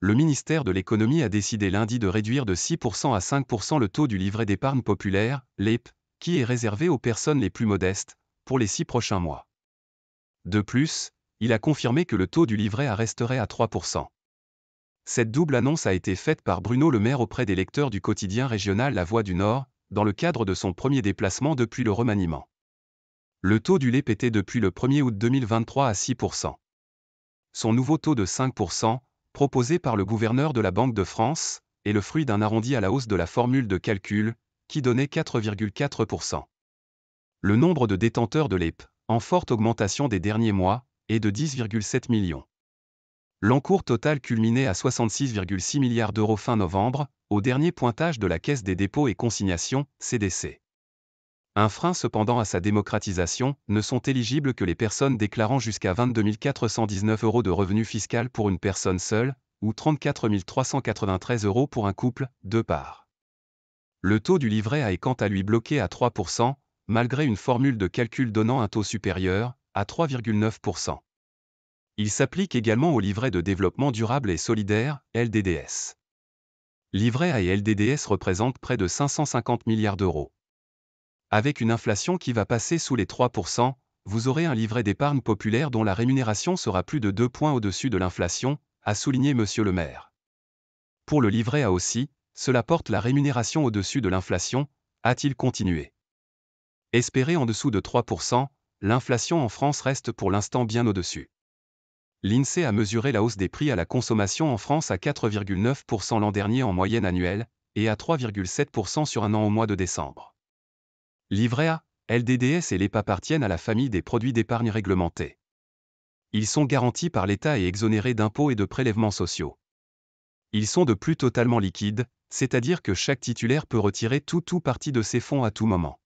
le ministère de l'économie a décidé lundi de réduire de 6% à 5% le taux du livret d'épargne populaire, l'EP, qui est réservé aux personnes les plus modestes, pour les six prochains mois. De plus, il a confirmé que le taux du livret resterait à 3%. Cette double annonce a été faite par Bruno Le Maire auprès des lecteurs du quotidien régional La Voix du Nord, dans le cadre de son premier déplacement depuis le remaniement. Le taux du LEP était depuis le 1er août 2023 à 6%. Son nouveau taux de 5%, proposé par le gouverneur de la Banque de France, est le fruit d'un arrondi à la hausse de la formule de calcul, qui donnait 4,4%. Le nombre de détenteurs de l'EP, e, en forte augmentation des derniers mois, est de 10,7 millions. L'encours total culminait à 66,6 milliards d'euros fin novembre, au dernier pointage de la Caisse des dépôts et consignations, CDC. Un frein cependant à sa démocratisation, ne sont éligibles que les personnes déclarant jusqu'à 22 419 euros de revenu fiscal pour une personne seule, ou 34 393 euros pour un couple, deux parts. Le taux du livret A est quant à lui bloqué à 3%, malgré une formule de calcul donnant un taux supérieur, à 3,9%. Il s'applique également au livret de développement durable et solidaire, LDDS. Livret A et LDDS représentent près de 550 milliards d'euros avec une inflation qui va passer sous les 3%, vous aurez un livret d'épargne populaire dont la rémunération sera plus de 2 points au-dessus de l'inflation, a souligné M. le maire. Pour le livret A aussi, cela porte la rémunération au-dessus de l'inflation, a-t-il continué. Espéré en dessous de 3%, l'inflation en France reste pour l'instant bien au-dessus. L'INSEE a mesuré la hausse des prix à la consommation en France à 4,9% l'an dernier en moyenne annuelle, et à 3,7% sur un an au mois de décembre. Livret A, LDDS et l'EPA appartiennent à la famille des produits d'épargne réglementés. Ils sont garantis par l'État et exonérés d'impôts et de prélèvements sociaux. Ils sont de plus totalement liquides, c'est-à-dire que chaque titulaire peut retirer tout ou partie de ses fonds à tout moment.